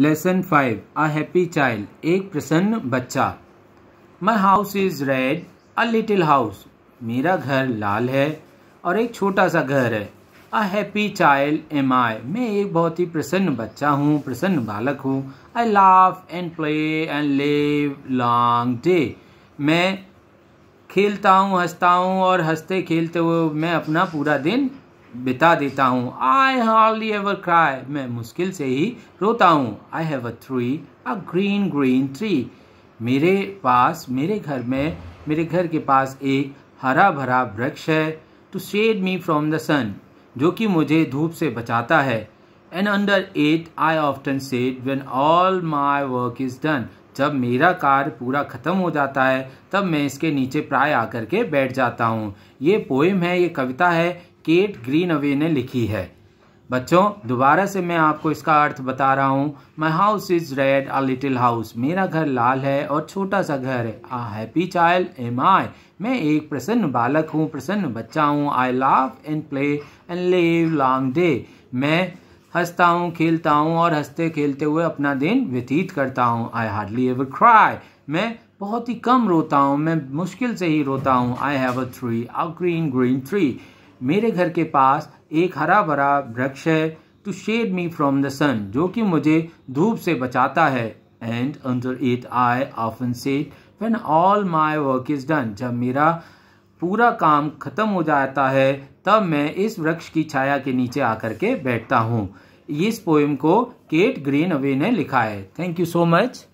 lesson five a happy child एक प्रसन्न बच्चा my house is red a little house मेरा घर लाल है और एक छोटा सा घर है a happy child am I मैं एक बहुत ही प्रसन्न बच्चा हूँ प्रसन्न बालक हूँ I laugh and play and live long day मैं खेलता हूँ हंसता हूँ और हंसते खेलते हुए मैं अपना पूरा दिन बिता देता हूँ आई हार्डली एवर क्राई मैं मुश्किल से ही रोता हूँ I have a tree a green green tree मेरे पास मेरे घर में मेरे घर के पास एक हरा भरा वृक्ष है to shade me from the sun जो कि मुझे धूप से बचाता है and under it I often sit when all my work is done जब मेरा कार्य पूरा ख़त्म हो जाता है तब मैं इसके नीचे प्राय आकर के बैठ जाता हूँ ये पोइम है ये कविता है केट ग्रीन अवे ने लिखी है बच्चों दोबारा से मैं आपको इसका अर्थ बता रहा हूँ my house is red a little house मेरा घर लाल है और छोटा सा घर है a happy child am I मैं एक प्रसन्न बालक हूँ प्रसन्न बच्चा हूँ I laugh and play and live long day मैं हंसता हूँ खेलता हूँ और हंसते खेलते हुए अपना दिन व्यतीत करता हूँ आई हार्डली एवर क्राई मैं बहुत ही कम रोता हूँ मैं मुश्किल से ही रोता हूँ I have a tree a green green tree मेरे घर के पास एक हरा भरा वृक्ष है to shade me from the sun जो कि मुझे धूप से बचाता है and under it I often sit when all my work is done जब मेरा पूरा काम खत्म हो जाता है तब मैं इस वृक्ष की छाया के नीचे आकर के बैठता हूँ इस पोएम को केट ग्रीन अवे ने लिखा है थैंक यू सो मच